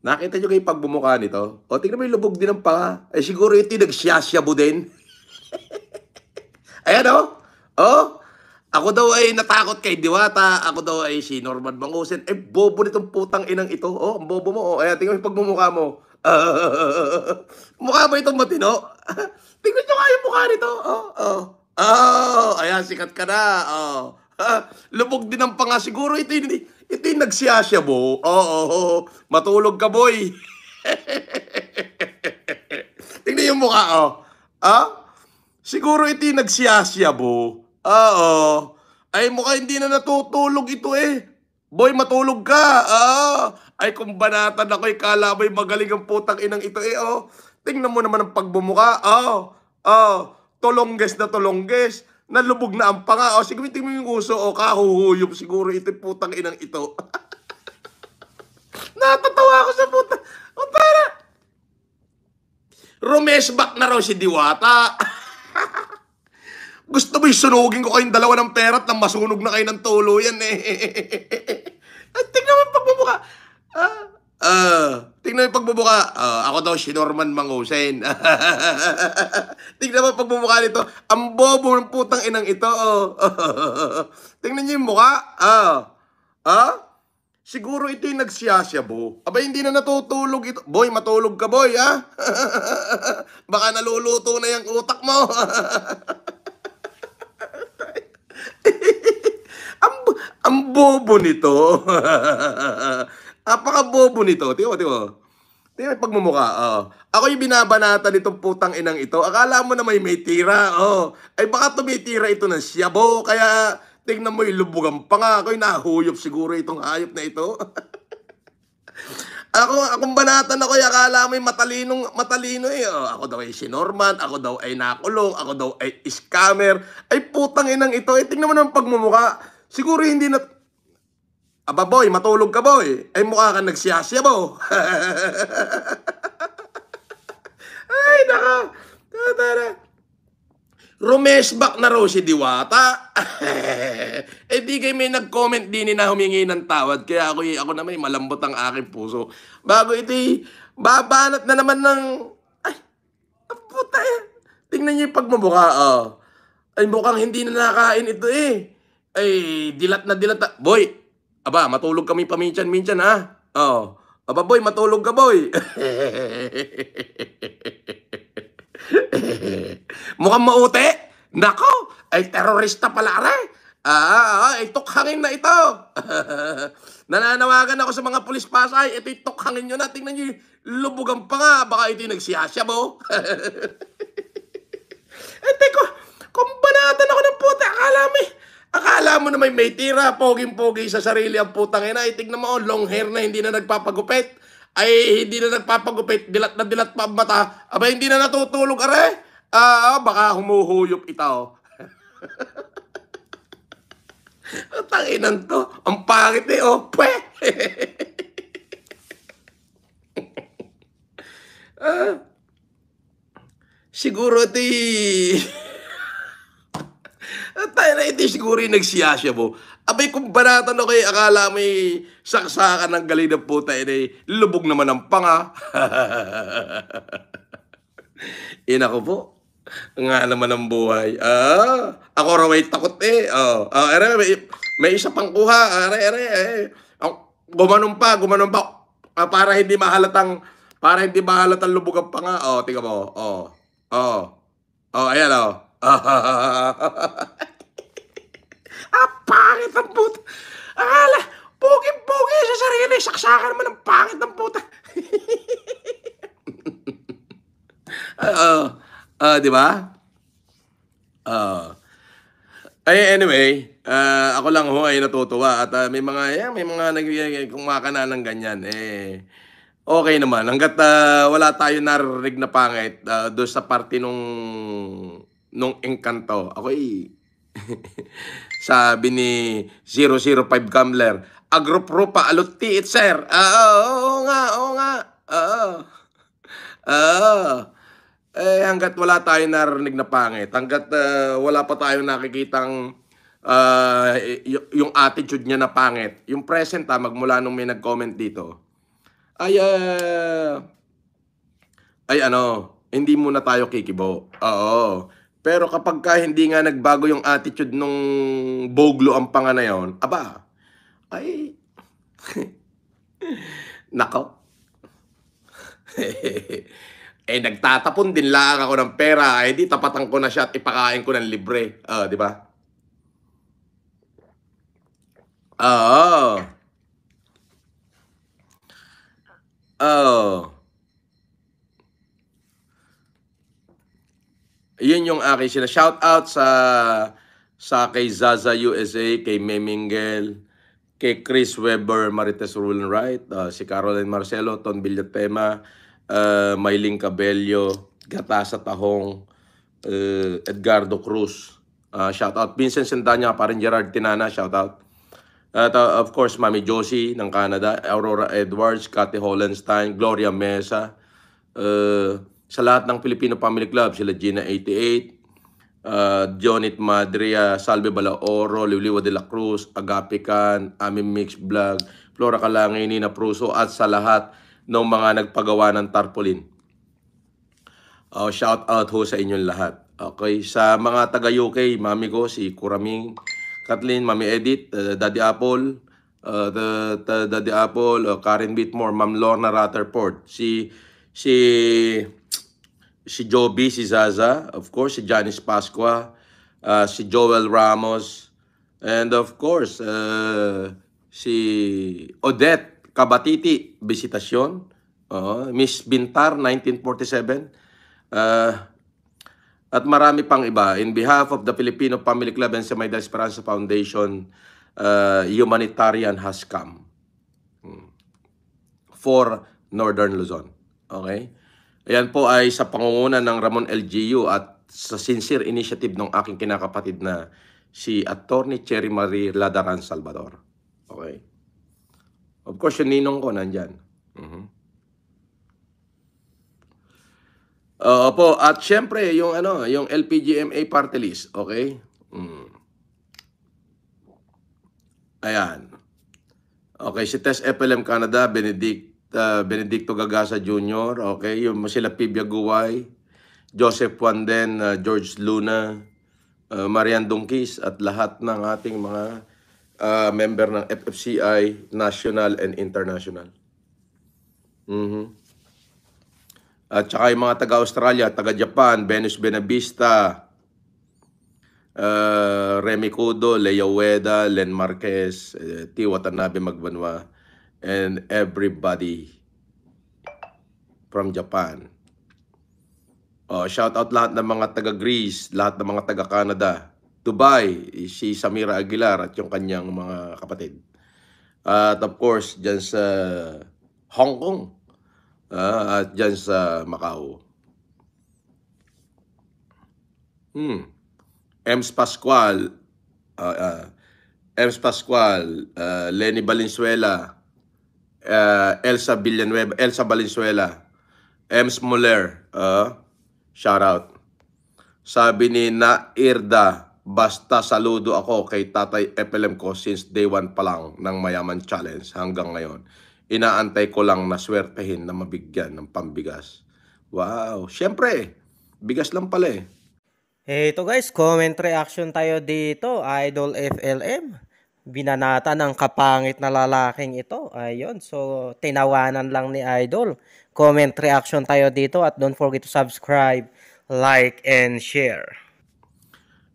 Nakita nyo kayo pagbumuka nito? O, tingnan mo yung lubog din ng paa. Eh, siguro ito yung nagsyasyabu din. Ayan, o. Oh. Ako daw ay natakot kay Diwata. Ako daw ay si Norman Mangusin. Eh, bobo nitong putang inang ito. Oh, ang bobo mo. Oh. Ayan, tingnan mo yung pagbumuka mo. Uh, mukha ba itong matino? tingnan nyo nga yung mukha nito. Oh, oh. Oh, ayan, sikat ka na. Oh. lubog din ng panga. Siguro ito hindi hindi nagsiyasya mo. Oo, oo, matulog ka boy. Tingnan yung mukha, oh. Ah? Siguro iti nagsiyasya mo. Oo. Ay, mukha hindi na natutulog ito eh. Boy, matulog ka. Oo. Ay, kung banatan ako, ikala mo'y magaling ang putang inang ito eh, oh. Tingnan mo naman ang pagbumuka. Oh. Oh. Tulongges na tulongges nalubog na ang panga. O, siguro mo yung uso. O, kahuhuyop siguro. Ito putang inang ito. Natatawa ako sa puta. O, para. Rumesbak na raw si Diwata. Gusto mo sunugin ko kayong dalawa ng pera at nang masunog na kayo ng tuluyan eh. At tignan mo pagbubuka. Tingnan mo yung pagbubuka. Uh, ah, ako daw si Norman Mangusen. Tingnan mo pagbubuka nito. Ang bobo ng putang inang ito. Oh. Tingnan niyo yung mukha. Ah. Ah? Siguro ito yung nagsiya bo. Aba, hindi na natutulog ito. Boy, matulog ka, boy, ha? Ah. Baka naluluto na yung utak mo. ang, ang bobo nito. Napaka-bobo nito. Tiyo, tiyo. Tiyo, pagmumuka. Oh. Ako yung binabanata nitong putang inang ito. Akala mo na may may tira. Oh. Ay baka tumitira ito ng siyabo. Kaya tingnan mo yung lubugan pa nga. Ako yung nahuyop siguro itong hayop na ito. Ako, akong banatan ako, akala mo yung matalinong, matalino eh. Oh, ako daw ay si Norman, ako daw ay nakulong, ako daw ay scammer. Ay putang inang ito, eh, tingnan mo ng pagmumuka. Siguro hindi na, Aba boy, matulog ka boy. Ay eh, mukha kang nagsiyasya mo. Ay, naka. Tara. Romesh Rumeshback na raw si Diwata. eh di kayo may nag-comment din na humingi ng tawad. Kaya ako, eh, ako naman may malambot ang aking puso. Bago ito, babanat na naman ng... Ay, puta eh. Tingnan niyo yung pagmamukha. Oh. Ay, mukhang hindi na nakain ito eh. Ay, dilat na dilat Boy, Aba, matulog kami paminsan-minsan ha. Oh. Aba boy, matulog ka boy. Mukhang maute. Nako, ay terorista pala are. Ah, ah, ah, ay tukhangin na ito. Nananawagan ako sa mga pulis pasay. Ito'y tukhangin nyo na. Tingnan nyo, lubugan pa nga. Baka ito'y nagsiyasya mo. Ate ko, kumbanatan ako ng puta. Akala mo eh. Akala mo na may may tira, poging-pogi sa sarili ang putang ina. Itignan mo, oh, long hair na hindi na nagpapagupit. Ay, hindi na nagpapagupit, dilat na dilat pa ang mata. Aba, hindi na natutulog, are. Ah, baka humuhuyop itaw. Tanginan to. Ang pangit eh, oh, pwe. ah, siguro ito At tayo na ito siguro yung nagsiyasya mo. Abay kung banatan ako eh, akala may eh, saksakan ng galing ng puta eh, eh lubog naman ang panga. Inako eh, po. Nga naman ang buhay. Ah, ako raw ay takot eh. Oh, ah, oh, ere, may, may isa pang kuha. are, are. eh. Oh, gumanong pa, gumanong pa. Ah, para hindi mahalatang, para hindi mahalatang lubog ang panga. Oh, tingnan mo. Oh, oh, oh, ayan oh. Uh, di ba? Uh, ay, anyway, uh, ako lang ho ay natutuwa at uh, may mga yeah, may mga nag eh, eh, kumakana ng ganyan eh okay naman hangga't uh, wala tayo narinig na pangit uh, do sa parte nung nung engkanto. Ako ay sabi ni 005 Gambler, agropro pa alutti it sir. Ah, oo, oo nga, oo nga. Oo. Ah eh hanggat wala tayong narinig na pangit, hanggat uh, wala pa tayong nakikitang uh, yung attitude niya na pangit, yung present ha, ah, magmula nung may nag-comment dito, ay, uh, ay ano, hindi muna tayo kikibo. Oo. Pero kapag ka hindi nga nagbago yung attitude nung boglo ang panga na yon, aba, ay, nako. eh nagtatapon din lang ako ng pera, eh di tapatan ko na siya at ipakain ko ng libre. Oh, uh, di ba? Oo. Oh. oh. Yun yung akin sila. Shout out sa sa kay Zaza USA, kay Memingel, kay Chris Weber, Marites Rule and Right, uh, si Caroline Marcelo, Ton Villatema, uh, ah, Mailing Cabello, Gatasa Tahong, uh, Edgardo Cruz. Uh, ah, shout out Vincent Sendanya, parin Gerard Tinana, shout out. At uh, of course, Mami Josie ng Canada, Aurora Edwards, Cathy Hollenstein, Gloria Mesa. Uh, sa lahat ng Filipino Family Club, sila Gina88, uh, Jonit Madria, Salve Balaoro, Liwliwa de la Cruz, Agapican, Amin Mix Vlog, Flora Kalangay, Nina Pruso, at sa lahat ng mga nagpagawa ng tarpaulin. Uh, shout out ho sa inyong lahat. Okay, sa mga taga UK, mami ko si Kuraming, Kathleen, Mami Edit, uh, Daddy Apple, uh, the, the, Daddy Apple, uh, Karen Whitmore, Ma'am Lorna Rutherford, si si si Joby, si Zaza, of course si Janice Pasqua, uh, si Joel Ramos, and of course uh, si Odette Kabatiti, Visitasyon. Uh, Miss Bintar, 1947. Uh, ah, at marami pang iba. In behalf of the Filipino Family Club and Semay Esperanza Foundation, uh, humanitarian has come hmm. for Northern Luzon. Okay? Ayan po ay sa pangunguna ng Ramon LGU at sa sincere initiative ng aking kinakapatid na si Attorney Cherry Marie Ladaran Salvador. Okay? Of course, yung ninong ko nandyan. Mm-hmm. Uh, opo, at syempre, yung ano, yung LPGMA party list, okay? Mm. Ayan. Okay, si Tess FLM Canada, Benedict, uh, Benedicto Gagasa Jr., okay? Yung sila Pibia Guay, Joseph Wanden, uh, George Luna, uh, Marian Dungkis, at lahat ng ating mga uh, member ng FFCI, national and international. Mm-hmm. At saka yung mga taga-Australia, taga-Japan, Venus Benavista, uh, Remy Kudo, Leo Ueda, Len Marquez, uh, T. Watanabe Magbanwa, and everybody from Japan. Uh, shout out lahat ng mga taga Greece, lahat ng mga taga Canada, Dubai, si Samira Aguilar at yung kanyang mga kapatid. at of course, dyan sa Hong Kong uh, at dyan sa Macau. Hmm. Ems Pascual, uh, uh, Ems Pascual, uh, Lenny Valenzuela, uh, Elsa Villanueva, Elsa Valenzuela, Ems Muller, uh, shout out. Sabi ni Nairda, Basta saludo ako kay Tatay FLM ko since day one pa lang ng Mayaman Challenge hanggang ngayon. Inaantay ko lang na swertehin na mabigyan ng pambigas. Wow, syempre, bigas lang pala eh. Hey, eh, Ito guys, comment reaction tayo dito, Idol FLM. Binanata ng kapangit na lalaking ito. Ayun, so tinawanan lang ni Idol. Comment reaction tayo dito at don't forget to subscribe, like, and share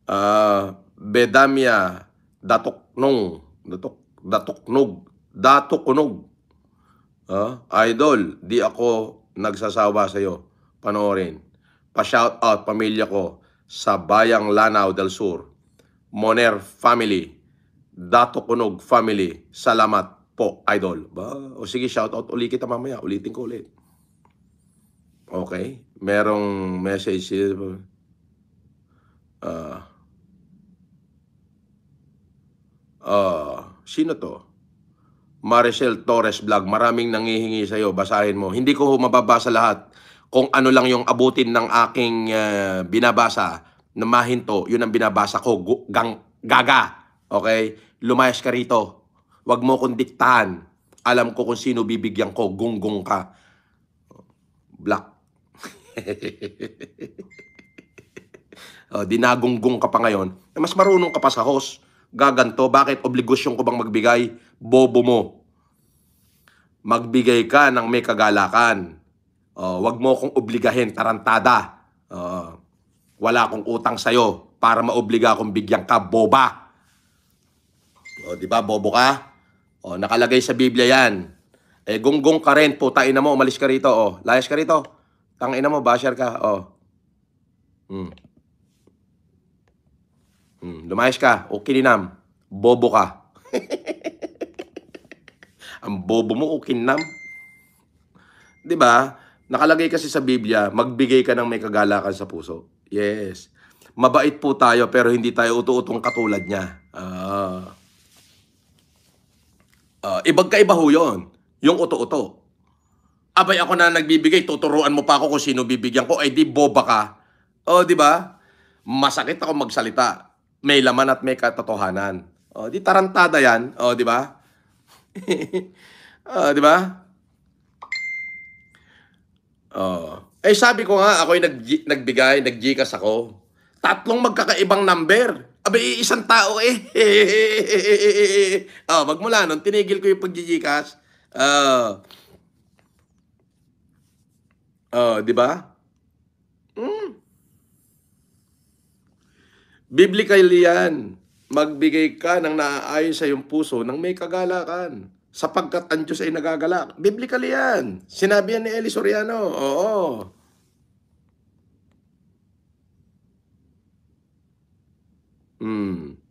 uh, ah, Bedamia Datoknong Datok Datoknog Datokunog uh, ah, Idol, di ako nagsasawa sa iyo Panoorin Pa-shout out pamilya ko sa Bayang Lanao del Sur Moner Family Datokunog Family Salamat po, Idol ba? O sige, shout out ulit kita mamaya Ulitin ko ulit Okay? Merong message uh, uh, sino to? Maricel Torres Vlog, maraming nangihingi sa'yo, basahin mo. Hindi ko mababasa lahat. Kung ano lang yung abutin ng aking uh, binabasa na mahinto, yun ang binabasa ko. Gang, gaga, okay? Lumayas ka rito. Huwag mo kong diktahan. Alam ko kung sino bibigyan ko. Gunggong ka. Black. oh, dinagunggong ka pa ngayon. Mas marunong ka pa sa host gaganto? Bakit? obligasyon ko bang magbigay? Bobo mo. Magbigay ka ng may kagalakan. Uh, wag mo akong obligahin, tarantada. Uh, wala akong utang sa'yo para maobliga akong bigyan ka, boba. O, oh, di ba, bobo ka? O, nakalagay sa Biblia yan. Eh, gunggong ka rin, putain na mo, umalis ka rito, o. Oh. Layas ka rito. Tangina mo, basher ka, o. Oh. Hmm. Mm, lumayas ka o kininam. Bobo ka. Ang bobo mo o kininam. 'Di ba? Nakalagay kasi sa Biblia, magbigay ka ng may kagalakan sa puso. Yes. Mabait po tayo pero hindi tayo utu-utong katulad niya. Ah. Uh, ah, ibag kaiba ho 'yon, yung utu-uto. Abay ako na nagbibigay, tuturuan mo pa ako kung sino bibigyan ko. Ay eh, di boba ka. Oh, di ba? Masakit ako magsalita may laman at may katotohanan. O, oh, di tarantada yan. O, oh, di ba? o, oh, di ba? O. Eh, sabi ko nga, ako'y nag- nagbigay, nag-gcash ako. Tatlong magkakaibang number. Abi, isang tao eh. oh, magmula nun, tinigil ko yung pag-gcash. Oh. Oh, di ba? Biblical yan. Magbigay ka ng naaayon sa iyong puso ng may kagalakan. Sapagkat ang Diyos ay nagagalak. Biblical yan. Sinabi yan ni Eli Soriano. Oo. Hmm.